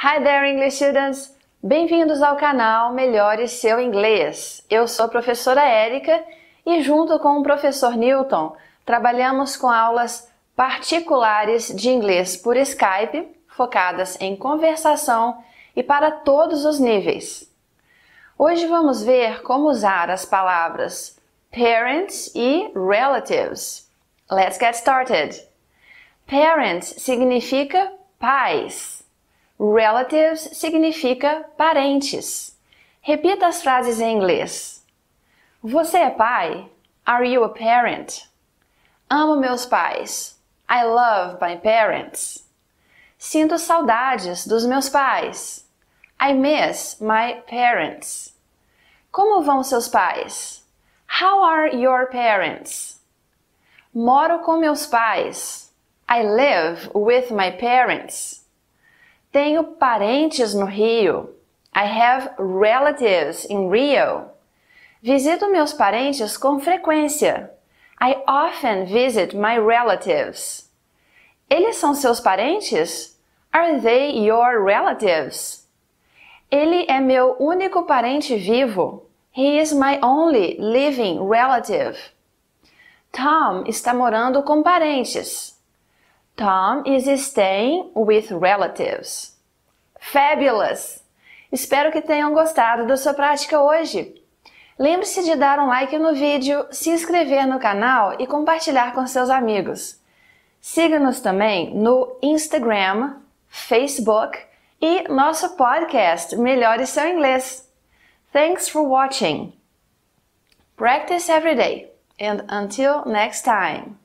Hi there, English students! Bem-vindos ao canal Melhore Seu Inglês. Eu sou a professora Érica e, junto com o professor Newton, trabalhamos com aulas particulares de inglês por Skype, focadas em conversação e para todos os níveis. Hoje vamos ver como usar as palavras parents e relatives. Let's get started! Parents significa pais. Relatives significa parentes. Repita as frases em inglês. Você é pai? Are you a parent? Amo meus pais. I love my parents. Sinto saudades dos meus pais. I miss my parents. Como vão seus pais? How are your parents? Moro com meus pais. I live with my parents. Tenho parentes no Rio. I have relatives in Rio. Visito meus parentes com frequência. I often visit my relatives. Eles são seus parentes? Are they your relatives? Ele é meu único parente vivo. He is my only living relative. Tom está morando com parentes. Tom is staying with relatives. Fabulous! Espero que tenham gostado da sua prática hoje. Lembre-se de dar um like no vídeo, se inscrever no canal e compartilhar com seus amigos. Siga-nos também no Instagram, Facebook e nosso podcast Melhore Seu Inglês. Thanks for watching. Practice every day and until next time.